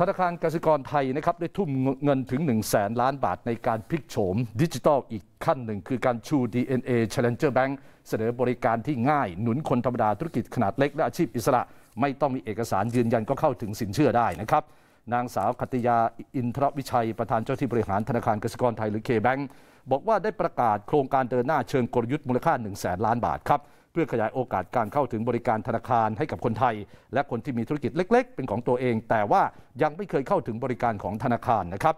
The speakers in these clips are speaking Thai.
ธนาคารกสิกรไทยนะครับได้ทุ่มเงินถึง1 0 0 0 0แสนล้านบาทในการพลิกโฉม ดิจิทัลอีกขั้นหนึ่ง คือการชู DNA Challenger Bank เสนอบริการที่ง่าย หนุนคนธรรมดาธุรกิจขนาดเล็ก และอาชีพอิสระไม่ต้องมีเอกสารยืนยันก็เข้าถึงสินเชื่อได้นะครับ นางสาวคติยาอินทรวิชัยประธานเจ้าที่บริหารธนาคารกสิกรไทยหรือเคแบงบอกว่าได้ประกาศโครงการเดินหน้าเชิงกลยุทธ์มูลค่า1 0 0 0 0แสนล้านบาทครับเพื่อขยายโอกาสการเข้าถึงบริการธนาคารให้กับคนไทย และคนที่มีธุรกิจเล็กๆ เป็นของตัวเอง แต่ว่ายังไม่เคยเข้าถึงบริการของธนาคารนะครับ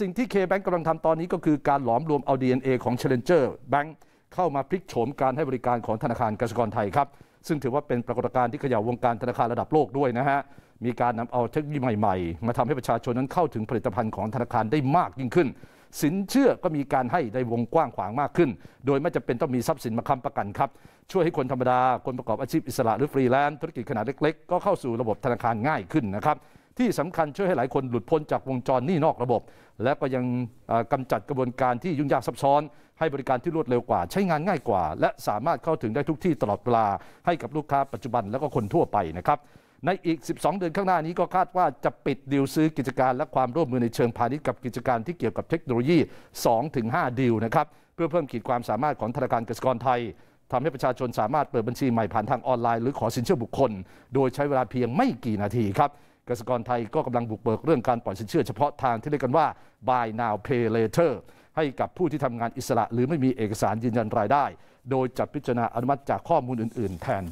สิ่งที่ K-Bank กำลังทำตอนนี้ก็คือการหลอมรวมเอา DNA ของ Challenger Bank เข้ามาพลิกโฉมการให้บริการของธนาคารกสิกรไทยครับ ซึ่งถือว่าเป็นปรากฏการณ์ที่ขย่าวงการธนาคารระดับโลกด้วยนะฮะมีการนำเอาเทคโนโลยีใหม่ๆ มาทำให้ประชาชนนั้นเข้าถึงผลิตภัณฑ์ของธนาคารได้มากยิ่งขึ้นสินเชื่อก็มีการให้ในวงกว้างขวางมากขึ้น โดยไม่จำเป็นต้องมีทรัพย์สินมาค้ำประกันครับ ช่วยให้คนธรรมดา คนประกอบอาชีพอิสระหรือฟรีแลนซ์ธุรกิจขนาดเล็กๆ ก็เข้าสู่ระบบธนาคารง่ายขึ้นนะครับ ที่สำคัญช่วยให้หลายคนหลุดพ้นจากวงจรหนี้นอกระบบ และก็ยังกำจัดกระบวนการที่ยุ่งยากซับซ้อน ให้บริการที่รวดเร็วกว่าใช้งานง่ายกว่า และสามารถเข้าถึงได้ทุกที่ตลอดเวลา ให้กับลูกค้าปัจจุบันและก็คนทั่วไปนะครับในอีก 12 เดือนข้างหน้านี้ก็คาดว่าจะปิดดีลซื้อกิจการและความร่วมมือในเชิงพาณิชย์กับกิจการที่เกี่ยวกับเทคโนโลยี 2-5ดีลนะครับเพื่อเพิ่มขีดความสามารถของธนาคารกสิกรไทยทำให้ประชาชนสามารถเปิดบัญชีใหม่ผ่านทางออนไลน์หรือขอสินเชื่อบุคคล โดยใช้เวลาเพียงไม่กี่นาทีครับกสิกรไทยก็กำลังบุกเบิกเรื่องการปล่อยสินเชื่อเฉพาะทางที่เรียกกันว่า buy now pay later ให้กับผู้ที่ทำงานอิสระ หรือไม่มีเอกสารยืนยันรายได้ โดยจะพิจารณาอนุมัติจากข้อมูลอื่น ๆ แทน